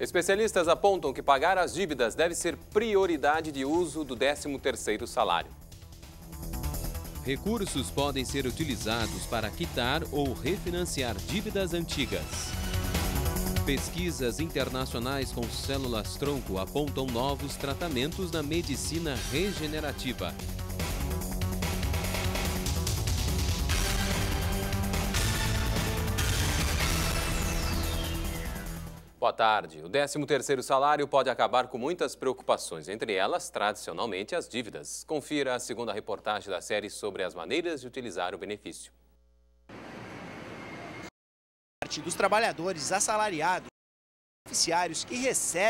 Especialistas apontam que pagar as dívidas deve ser prioridade de uso do 13º salário. Recursos podem ser utilizados para quitar ou refinanciar dívidas antigas. Pesquisas internacionais com células-tronco apontam novos tratamentos na medicina regenerativa Boa tarde. O 13º salário pode acabar com muitas preocupações, entre elas, tradicionalmente, as dívidas. Confira a segunda reportagem da série sobre as maneiras de utilizar o benefício. Parte dos trabalhadores assalariados, beneficiários que recebem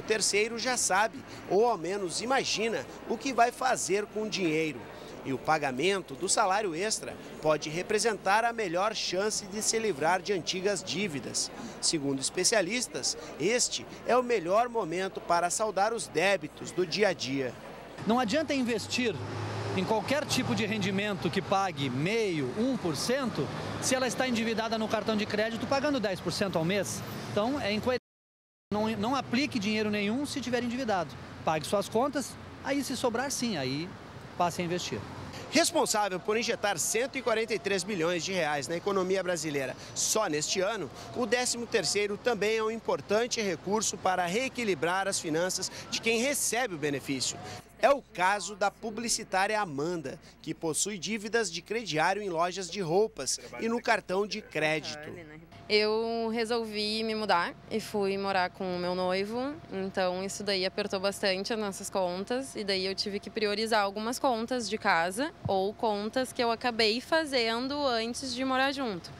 o terceiro já sabe, ou ao menos imagina, o que vai fazer com o dinheiro e o pagamento do salário extra pode representar a melhor chance de se livrar de antigas dívidas. Segundo especialistas, este é o melhor momento para saldar os débitos do dia a dia. Não adianta investir em qualquer tipo de rendimento que pague meio, 1%, se ela está endividada no cartão de crédito pagando 10% ao mês. Então é incoerente. Não, não aplique dinheiro nenhum se tiver endividado. Pague suas contas, aí se sobrar sim, aí passe a investir. Responsável por injetar 143 bilhões de reais na economia brasileira só neste ano, o 13º também é um importante recurso para reequilibrar as finanças de quem recebe o benefício. É o caso da publicitária Amanda, que possui dívidas de crediário em lojas de roupas e no cartão de crédito eu resolvi me mudar e fui morar com o meu noivo, então isso daí apertou bastante as nossas contas e daí eu tive que priorizar algumas contas de casa ou contas que eu acabei fazendo antes de morar junto.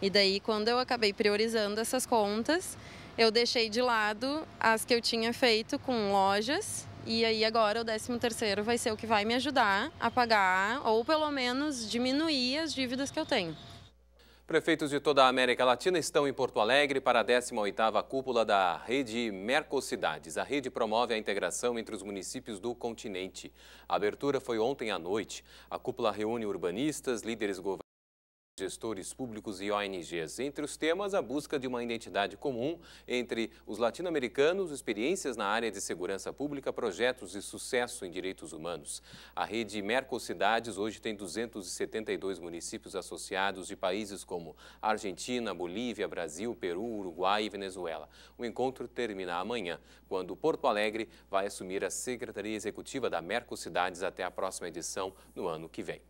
E daí quando eu acabei priorizando essas contas, eu deixei de lado as que eu tinha feito com lojas e aí agora o 13 terceiro vai ser o que vai me ajudar a pagar ou pelo menos diminuir as dívidas que eu tenho. Prefeitos de toda a América Latina estão em Porto Alegre para a 18ª cúpula da Rede Mercosidades. A rede promove a integração entre os municípios do continente. A abertura foi ontem à noite. A cúpula reúne urbanistas, líderes governamentais gestores públicos e ONGs. Entre os temas, a busca de uma identidade comum entre os latino-americanos, experiências na área de segurança pública, projetos de sucesso em direitos humanos. A rede Mercocidades hoje tem 272 municípios associados de países como Argentina, Bolívia, Brasil, Peru, Uruguai e Venezuela. O encontro termina amanhã, quando Porto Alegre vai assumir a Secretaria Executiva da Mercocidades até a próxima edição no ano que vem.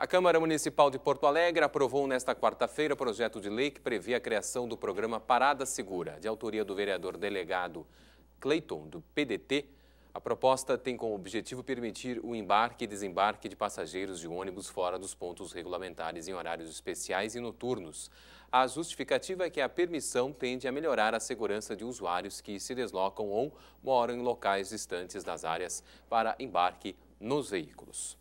A Câmara Municipal de Porto Alegre aprovou nesta quarta-feira o projeto de lei que prevê a criação do programa Parada Segura, de autoria do vereador delegado Cleiton, do PDT. A proposta tem como objetivo permitir o embarque e desembarque de passageiros de ônibus fora dos pontos regulamentares em horários especiais e noturnos. A justificativa é que a permissão tende a melhorar a segurança de usuários que se deslocam ou moram em locais distantes das áreas para embarque nos veículos.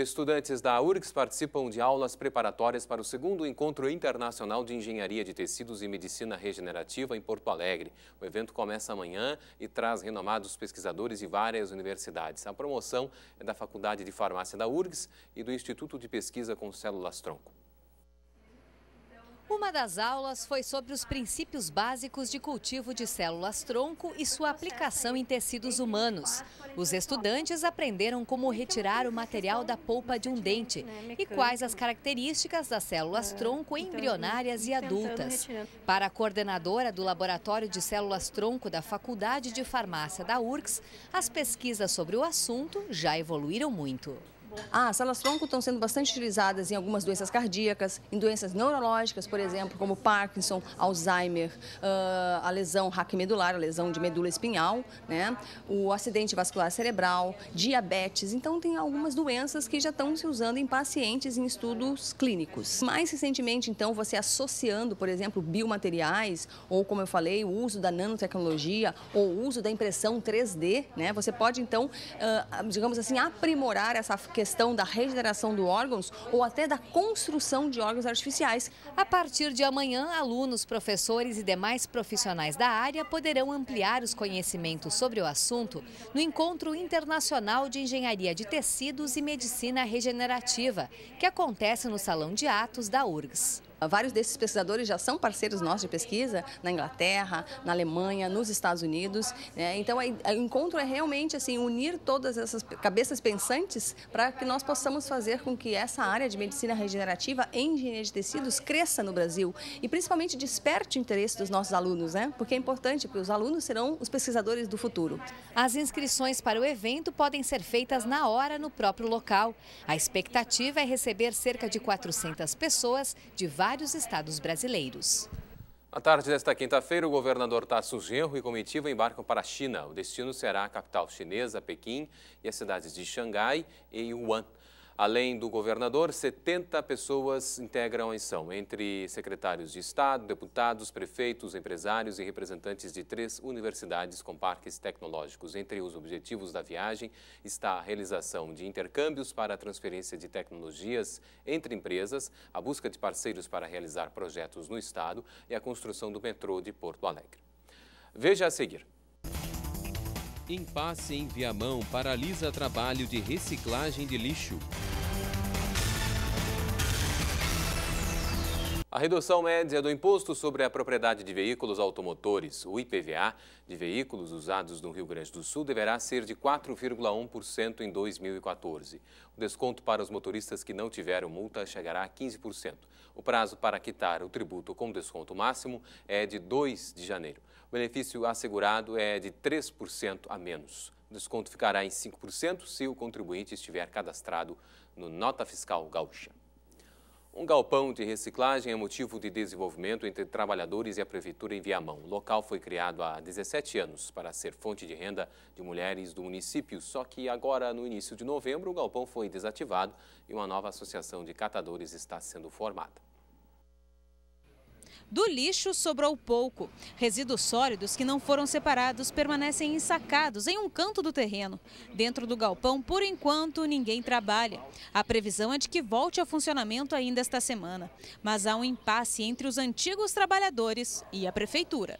Estudantes da URGS participam de aulas preparatórias para o segundo Encontro Internacional de Engenharia de Tecidos e Medicina Regenerativa em Porto Alegre. O evento começa amanhã e traz renomados pesquisadores de várias universidades. A promoção é da Faculdade de Farmácia da URGS e do Instituto de Pesquisa com Células Tronco. Uma das aulas foi sobre os princípios básicos de cultivo de células-tronco e sua aplicação em tecidos humanos. Os estudantes aprenderam como retirar o material da polpa de um dente e quais as características das células-tronco embrionárias e adultas. Para a coordenadora do Laboratório de Células-Tronco da Faculdade de Farmácia da URCS, as pesquisas sobre o assunto já evoluíram muito. Ah, as salas tronco estão sendo bastante utilizadas em algumas doenças cardíacas, em doenças neurológicas, por exemplo, como Parkinson, Alzheimer, ah, a lesão raquimedular, a lesão de medula espinhal, né? o acidente vascular cerebral, diabetes. Então, tem algumas doenças que já estão se usando em pacientes em estudos clínicos. Mais recentemente, então, você associando, por exemplo, biomateriais, ou como eu falei, o uso da nanotecnologia, ou o uso da impressão 3D, né? você pode, então, ah, digamos assim, aprimorar essa questão da regeneração do órgãos ou até da construção de órgãos artificiais. A partir de amanhã, alunos, professores e demais profissionais da área poderão ampliar os conhecimentos sobre o assunto no Encontro Internacional de Engenharia de Tecidos e Medicina Regenerativa, que acontece no Salão de Atos da URGS. Vários desses pesquisadores já são parceiros nossos de pesquisa na Inglaterra, na Alemanha, nos Estados Unidos. Né? Então, é, é, o encontro é realmente assim unir todas essas cabeças pensantes para que nós possamos fazer com que essa área de medicina regenerativa em engenharia de tecidos cresça no Brasil e principalmente desperte o interesse dos nossos alunos, né? Porque é importante, porque os alunos serão os pesquisadores do futuro. As inscrições para o evento podem ser feitas na hora no próprio local. A expectativa é receber cerca de 400 pessoas de vários estados brasileiros. Na tarde desta quinta-feira, o governador Tasso tá Genro e comitiva embarcam para a China. O destino será a capital chinesa, Pequim, e as cidades de Xangai e Wuhan. Além do governador, 70 pessoas integram a ação, entre secretários de Estado, deputados, prefeitos, empresários e representantes de três universidades com parques tecnológicos. Entre os objetivos da viagem está a realização de intercâmbios para a transferência de tecnologias entre empresas, a busca de parceiros para realizar projetos no Estado e a construção do metrô de Porto Alegre. Veja a seguir. Impasse em Viamão paralisa trabalho de reciclagem de lixo. A redução média do Imposto sobre a Propriedade de Veículos Automotores, o IPVA, de veículos usados no Rio Grande do Sul deverá ser de 4,1% em 2014. O desconto para os motoristas que não tiveram multa chegará a 15%. O prazo para quitar o tributo com desconto máximo é de 2 de janeiro. O benefício assegurado é de 3% a menos. O desconto ficará em 5% se o contribuinte estiver cadastrado no Nota Fiscal Gaúcha. Um galpão de reciclagem é motivo de desenvolvimento entre trabalhadores e a prefeitura em Viamão. O local foi criado há 17 anos para ser fonte de renda de mulheres do município, só que agora, no início de novembro, o galpão foi desativado e uma nova associação de catadores está sendo formada. Do lixo sobrou pouco. Resíduos sólidos que não foram separados permanecem ensacados em um canto do terreno. Dentro do galpão, por enquanto, ninguém trabalha. A previsão é de que volte ao funcionamento ainda esta semana. Mas há um impasse entre os antigos trabalhadores e a prefeitura.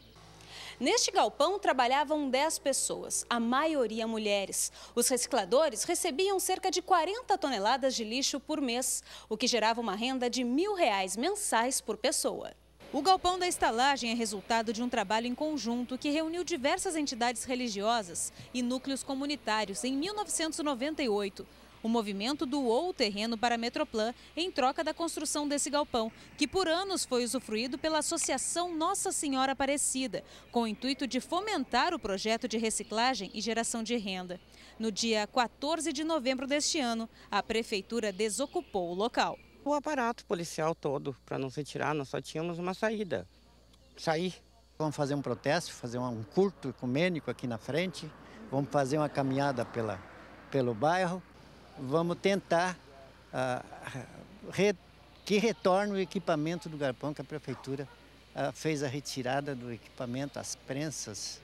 Neste galpão trabalhavam 10 pessoas, a maioria mulheres. Os recicladores recebiam cerca de 40 toneladas de lixo por mês, o que gerava uma renda de mil reais mensais por pessoa. O galpão da estalagem é resultado de um trabalho em conjunto que reuniu diversas entidades religiosas e núcleos comunitários em 1998. O movimento doou o terreno para a Metroplan em troca da construção desse galpão, que por anos foi usufruído pela Associação Nossa Senhora Aparecida, com o intuito de fomentar o projeto de reciclagem e geração de renda. No dia 14 de novembro deste ano, a Prefeitura desocupou o local o aparato policial todo para não se tirar, nós só tínhamos uma saída. Sair. Vamos fazer um protesto, fazer um culto ecumênico aqui na frente, vamos fazer uma caminhada pela, pelo bairro, vamos tentar ah, re, que retorne o equipamento do garpão que a prefeitura ah, fez a retirada do equipamento, as prensas,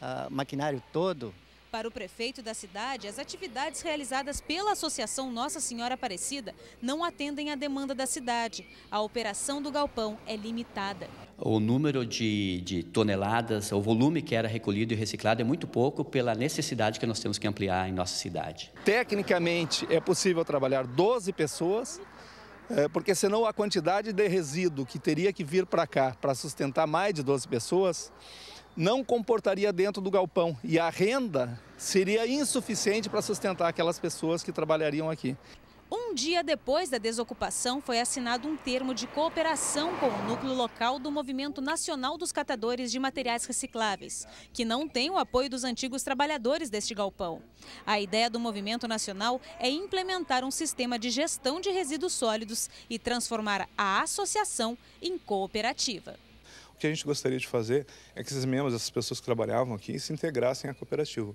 ah, maquinário todo, para o prefeito da cidade, as atividades realizadas pela Associação Nossa Senhora Aparecida não atendem à demanda da cidade. A operação do galpão é limitada. O número de, de toneladas, o volume que era recolhido e reciclado é muito pouco pela necessidade que nós temos que ampliar em nossa cidade. Tecnicamente, é possível trabalhar 12 pessoas, é, porque senão a quantidade de resíduo que teria que vir para cá para sustentar mais de 12 pessoas não comportaria dentro do galpão e a renda seria insuficiente para sustentar aquelas pessoas que trabalhariam aqui. Um dia depois da desocupação, foi assinado um termo de cooperação com o núcleo local do Movimento Nacional dos Catadores de Materiais Recicláveis, que não tem o apoio dos antigos trabalhadores deste galpão. A ideia do Movimento Nacional é implementar um sistema de gestão de resíduos sólidos e transformar a associação em cooperativa. O que a gente gostaria de fazer é que esses membros, essas pessoas que trabalhavam aqui, se integrassem à cooperativa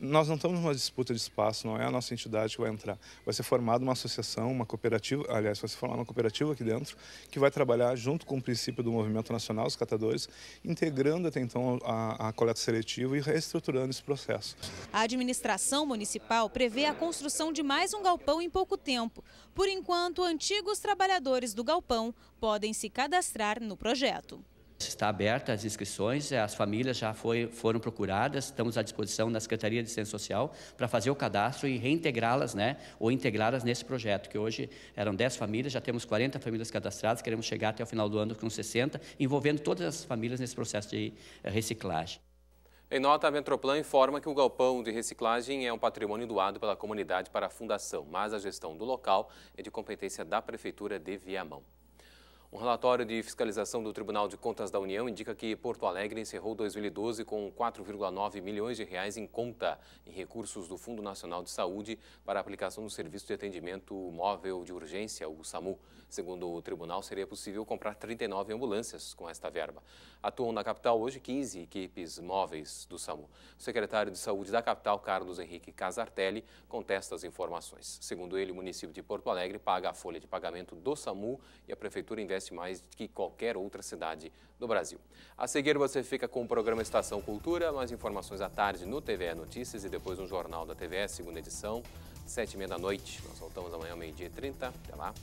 nós não estamos numa disputa de espaço, não é a nossa entidade que vai entrar. Vai ser formada uma associação, uma cooperativa, aliás, vai ser formada uma cooperativa aqui dentro, que vai trabalhar junto com o princípio do movimento nacional, os catadores, integrando até então a, a coleta seletiva e reestruturando esse processo. A administração municipal prevê a construção de mais um galpão em pouco tempo. Por enquanto, antigos trabalhadores do galpão podem se cadastrar no projeto. Está aberta as inscrições, eh, as famílias já foi, foram procuradas, estamos à disposição da Secretaria de Assistência Social para fazer o cadastro e reintegrá-las, né, ou integrá-las nesse projeto, que hoje eram 10 famílias, já temos 40 famílias cadastradas, queremos chegar até o final do ano com 60, envolvendo todas as famílias nesse processo de eh, reciclagem. Em nota, a Metroplan informa que o galpão de reciclagem é um patrimônio doado pela comunidade para a fundação, mas a gestão do local é de competência da Prefeitura de Viamão. Um relatório de fiscalização do Tribunal de Contas da União indica que Porto Alegre encerrou 2012 com 4,9 milhões de reais em conta em recursos do Fundo Nacional de Saúde para aplicação do Serviço de Atendimento Móvel de Urgência, o SAMU. Segundo o tribunal, seria possível comprar 39 ambulâncias com esta verba. Atuam na capital hoje 15 equipes móveis do SAMU. O secretário de Saúde da capital, Carlos Henrique Casartelli, contesta as informações. Segundo ele, o município de Porto Alegre paga a folha de pagamento do SAMU e a prefeitura investe cresce mais que qualquer outra cidade do Brasil. A seguir você fica com o programa Estação Cultura, mais informações à tarde no TVE Notícias e depois no Jornal da TVE, segunda edição, sete e meia da noite. Nós voltamos amanhã, meio-dia e trinta. Até lá.